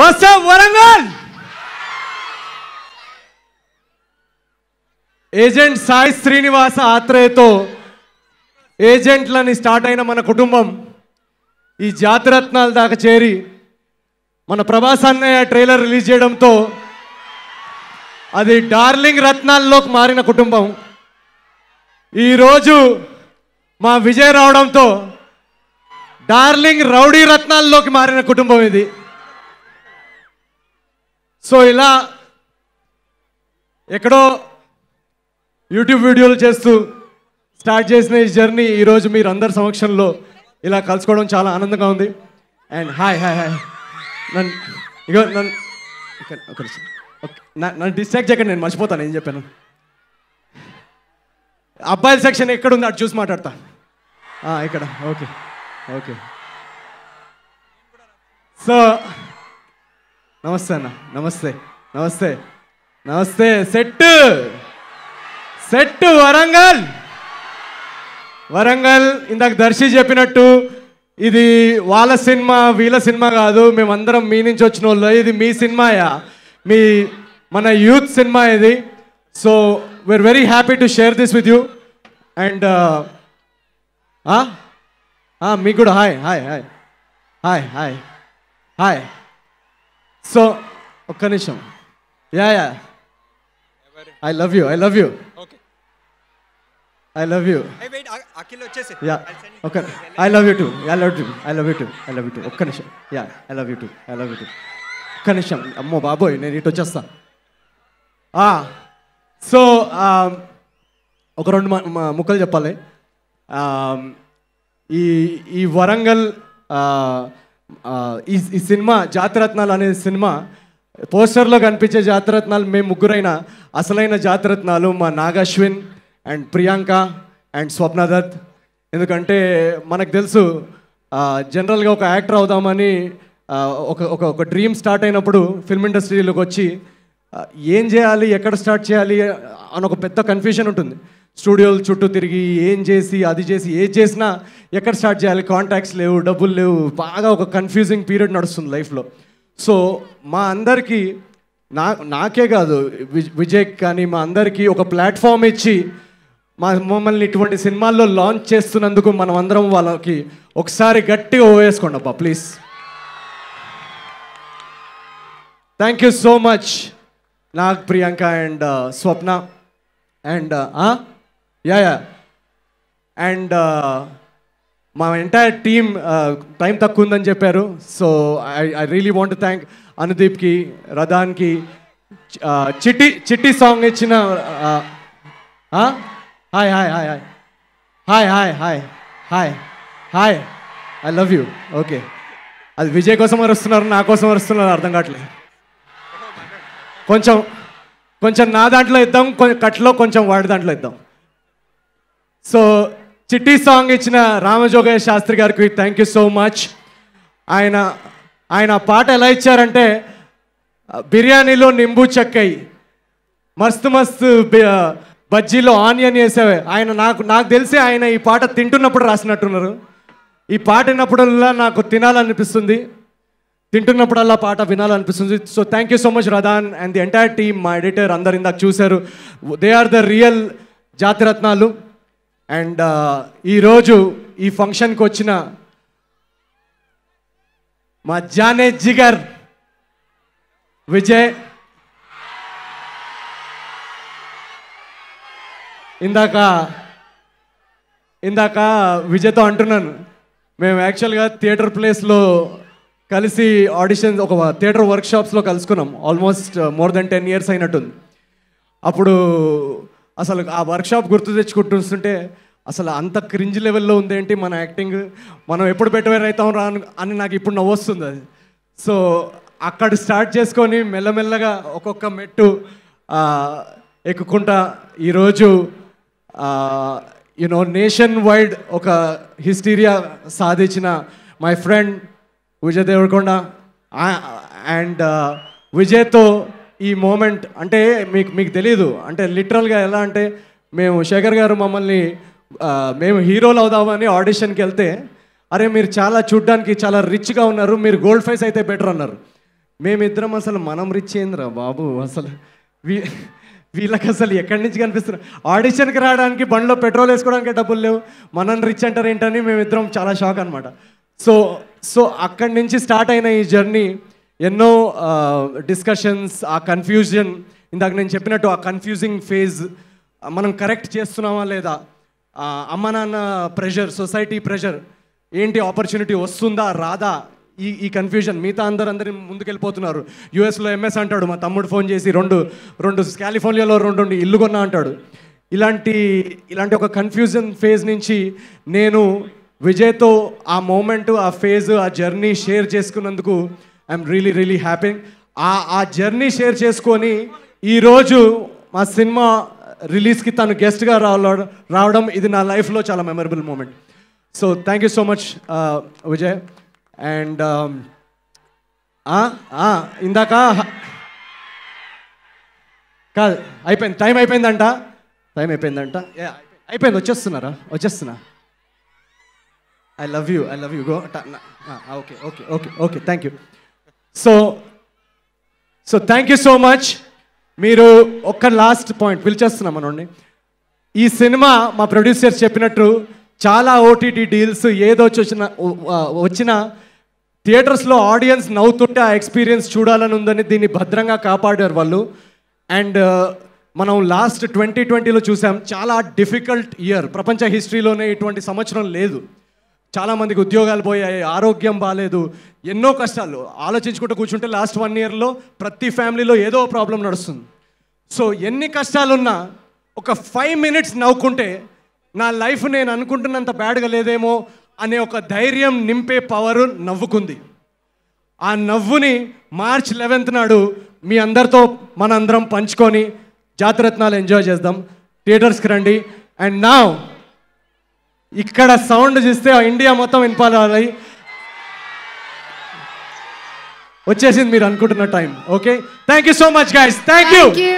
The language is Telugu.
వస్తాం వరంగల్ ఏజెంట్ సాయి శ్రీనివాస ఆత్రేయతో ఏజెంట్లని స్టార్ట్ అయిన మన కుటుంబం ఈ జాతిరత్నాల దాకా చేరి మన ప్రభాస్ అన్నయ్య ట్రైలర్ రిలీజ్ చేయడంతో అది డార్లింగ్ రత్నాల్లోకి మారిన కుటుంబం ఈరోజు మా విజయ్ రావడంతో డార్లింగ్ రౌడీ రత్నాల్లోకి మారిన కుటుంబం ఇది సో ఇలా ఎక్కడో యూట్యూబ్ వీడియోలు చేస్తూ స్టార్ట్ చేసిన ఈ జర్నీ ఈరోజు మీరు అందరి సమక్షంలో ఇలా కలుసుకోవడం చాలా ఆనందంగా ఉంది అండ్ హాయ్ హాయ్ హాయ్ నన్ను ఇగో నన్ను ఒక నన్ను డిస్ట్రాక్ట్ చేయకండి నేను మర్చిపోతాను ఏం చెప్పాను అబ్బాయిల సెక్షన్ ఎక్కడ ఉంది అటు చూసి మాట్లాడతా ఇక్కడ ఓకే ఓకే సో నమస్తే అన్న నమస్తే నమస్తే నమస్తే సెట్ సెట్ వరంగల్ వరంగల్ ఇందాక దర్శి చెప్పినట్టు ఇది వాళ్ళ సినిమా వీళ్ళ సినిమా కాదు మేమందరం మీ నుంచి వచ్చిన వాళ్ళు ఇది మీ సినిమాయా మీ మన యూత్ సినిమా ఇది so we're very happy to share this with you and మీకు కూడా hi hi hi hi hi hi so ఒక్క నిమిషం yeah yeah I love you I love you I love you yeah okay I love you too I love too I love you too I love you too ఒక్క నిమిషం yeah I love you too I love you too ఒక్క నిమిషం అమ్మో బాబోయ్ నేను ఇటు వచ్చేస్తా సో ఒక రెండు ముక్కలు చెప్పాలి ఈ ఈ వరంగల్ ఈ ఈ సినిమా జాతరత్నాలు అనే సినిమా పోస్టర్లో కనిపించే జాతరత్నాలు మేము ముగ్గురైన అసలైన జాతరత్నాలు మా నాగాశ్విన్ అండ్ ప్రియాంక అండ్ స్వప్నదత్ ఎందుకంటే మనకు తెలుసు జనరల్గా ఒక యాక్టర్ అవుదామని ఒక ఒక ఒక డ్రీమ్ స్టార్ట్ అయినప్పుడు ఫిల్మ్ ఇండస్ట్రీలోకి వచ్చి ఏం చేయాలి ఎక్కడ స్టార్ట్ చేయాలి అని ఒక పెద్ద కన్ఫ్యూషన్ ఉంటుంది స్టూడియోలు చుట్టూ తిరిగి ఏం చేసి అది చేసి ఏది చేసినా ఎక్కడ స్టార్ట్ చేయాలి కాంటాక్ట్స్ లేవు డబ్బులు లేవు బాగా ఒక కన్ఫ్యూజింగ్ పీరియడ్ నడుస్తుంది లైఫ్లో సో మా అందరికీ నా నాకే కాదు విజయ్ కానీ మా అందరికీ ఒక ప్లాట్ఫామ్ ఇచ్చి మా మమ్మల్ని ఇటువంటి సినిమాల్లో లాంచ్ చేస్తున్నందుకు మనం అందరం వాళ్ళకి ఒకసారి గట్టిగా ఓవేసుకోండి అబ్బా please thank you so much Nag Priyanka and uh, Swapna and uh, yeah yeah and మా ఎంటైర్ టీమ్ టైం తక్కువ ఉందని చెప్పారు so I I really want thank అనుదీప్కి రథాన్కి చిట్టి చిట్టి సాంగ్ ఇచ్చిన hi hi hi hi hi hi hi hi hi I love you okay అది విజయ్ కోసం వస్తున్నారు నా కోసం వస్తున్నారు అర్థం కావట్లేదు కొంచెం కొంచెం నా దాంట్లో ఇద్దాం కట్లో కొంచెం వాడి దాంట్లో ఇద్దాం సో చిట్టి సాంగ్ ఇచ్చిన రామజోగయ్య శాస్త్రి గారికి థ్యాంక్ యూ సో మచ్ ఆయన ఆయన పాట ఎలా ఇచ్చారంటే బిర్యానీలో నింబు చెక్కయ్యి మస్తు మస్తు బజ్జీలో ఆనియన్ వేసేవే ఆయన నాకు నాకు తెలిసి ఆయన ఈ పాట తింటున్నప్పుడు రాసినట్టున్నారు ఈ పాట విన్నప్పుడల్లా నాకు తినాలనిపిస్తుంది తింటున్నప్పుడల్లా పాట వినాలనిపిస్తుంది so thank you so much Radhan and the entire team మా ఎడిటర్ అందరు ఇందాక చూశారు they are the real Jathi Ratnalu and ఈరోజు ఈ ఫంక్షన్కి వచ్చిన మా జానే జిగర్ విజయ్ ఇందాక ఇందాక విజయ్తో అంటున్నాను మేము యాక్చువల్గా థియేటర్ ప్లేస్లో కలిసి ఆడిషన్ ఒక థియేటర్ వర్క్షాప్స్లో కలుసుకున్నాం almost more than ten years అయినట్టుంది అప్పుడు అసలు ఆ వర్క్షాప్ గుర్తు తెచ్చుకుంటుంటే అసలు అంత క్రింజ్ లెవెల్లో ఉందేంటి మన యాక్టింగ్ మనం ఎప్పుడు బెటర్ అవుతాం రా అని నాకు ఇప్పుడు వస్తుంది అది సో అక్కడ స్టార్ట్ చేసుకొని మెల్లమెల్లగా ఒక్కొక్క మెట్టు ఎక్కుకుంటా ఈరోజు యునో నేషన్ వైడ్ ఒక హిస్టీరియా సాధించిన my friend Vijay Devarakonda and విజయ్తో ఈ మూమెంట్ అంటే మీకు మీకు తెలీదు అంటే లిటరల్గా ఎలా అంటే మేము శేఖర్ గారు మమ్మల్ని మేము హీరోలు అవుదామని ఆడిషన్కి వెళ్తే అరే మీరు చాలా చూడ్డానికి చాలా రిచ్గా ఉన్నారు మీరు గోల్డ్ ఫేస్ అయితే బెటర్ అన్నారు మేమిద్దరం అసలు మనం రిచ్ అయిందిరా బాబు అసలు వీ వీళ్ళకి అసలు ఎక్కడి నుంచి కనిపిస్తున్నారు ఆడిషన్కి రావడానికి బండిలో పెట్రోల్ వేసుకోవడానికి డబ్బులు లేవు మనం రిచ్ అంటారు ఏంటని మేమిద్దరం చాలా షాక్ అనమాట సో సో అక్కడి నుంచి స్టార్ట్ అయిన ఈ జర్నీ ఎన్నో డిస్కషన్స్ ఆ కన్ఫ్యూజన్ ఇందాక నేను చెప్పినట్టు ఆ కన్ఫ్యూజింగ్ ఫేజ్ మనం కరెక్ట్ చేస్తున్నామా లేదా అమ్మ నాన్న ప్రెషర్ సొసైటీ ప్రెషర్ ఏంటి ఆపర్చునిటీ వస్తుందా రాదా ఈ ఈ కన్ఫ్యూజన్ మిగతా అందరూ అందరి ముందుకెళ్ళిపోతున్నారు యూఎస్లో ఎంఎస్ అంటాడు మా తమ్ముడు ఫోన్ చేసి రెండు రెండు కాలిఫోర్నియాలో రెండు ఇల్లు కొన్నా అంటాడు ఇలాంటి ఇలాంటి ఒక కన్ఫ్యూజన్ ఫేజ్ నుంచి నేను విజయ్తో ఆ మూమెంట్ ఆ ఫేజ్ ఆ జర్నీ షేర్ చేసుకున్నందుకు ఐఎమ్ రియలీ రియలీ హ్యాపీ ఆ ఆ జర్నీ షేర్ చేసుకొని ఈరోజు మా సినిమా రిలీజ్కి తను గెస్ట్గా రావడం రావడం ఇది నా లైఫ్లో చాలా memorable moment so thank you so much Vijay and ఇందాక కాదు అయిపోయింది టైం అయిపోయిందంట టైం అయిపోయిందంట అయిపోయింది వచ్చేస్తున్నారా వచ్చేస్తున్నా I love you I love you go okay okay okay okay thank you so so thank you so much మీరు ఒక్క లాస్ట్ పాయింట్ పిలిచేస్తున్నాం మనం ఈ సినిమా మా ప్రొడ్యూసర్స్ చెప్పినట్టు చాలా ఓటీటీ డీల్స్ వచ్చిన వచ్చిన థియేటర్స్లో ఆడియన్స్ నవ్వుతుంటే ఆ ఎక్స్పీరియన్స్ చూడాలని ఉందని దీన్ని భద్రంగా కాపాడారు వాళ్ళు అండ్ మనం లాస్ట్ ట్వంటీ ట్వంటీలో చూసాం చాలా డిఫికల్ట్ ఇయర్ ప్రపంచ హిస్టరీలోనే ఇటువంటి సంవత్సరం లేదు చాలామందికి ఉద్యోగాలు పోయాయి ఆరోగ్యం బాగాలేదు ఎన్నో కష్టాలు ఆలోచించుకుంటూ కూర్చుంటే లాస్ట్ వన్ ఇయర్లో ప్రతి ఫ్యామిలీలో ఏదో ప్రాబ్లం నడుస్తుంది సో ఎన్ని కష్టాలున్నా ఒక ఫైవ్ మినిట్స్ నవ్వుకుంటే నా లైఫ్ నేను అనుకుంటున్నంత బ్యాడ్గా లేదేమో అనే ఒక ధైర్యం నింపే పవరు నవ్వుకుంది ఆ నవ్వుని మార్చ్ లెవెన్త్ నాడు మీ అందరితో మనందరం పంచుకొని జాతరత్నాలు ఎంజాయ్ చేద్దాం థియేటర్స్కి రండి అండ్ నా ఇక్కడ సౌండ్ చూస్తే ఇండియా మొత్తం వినపాలి వచ్చేసింది మీరు అనుకుంటున్న time okay thank you so much guys thank you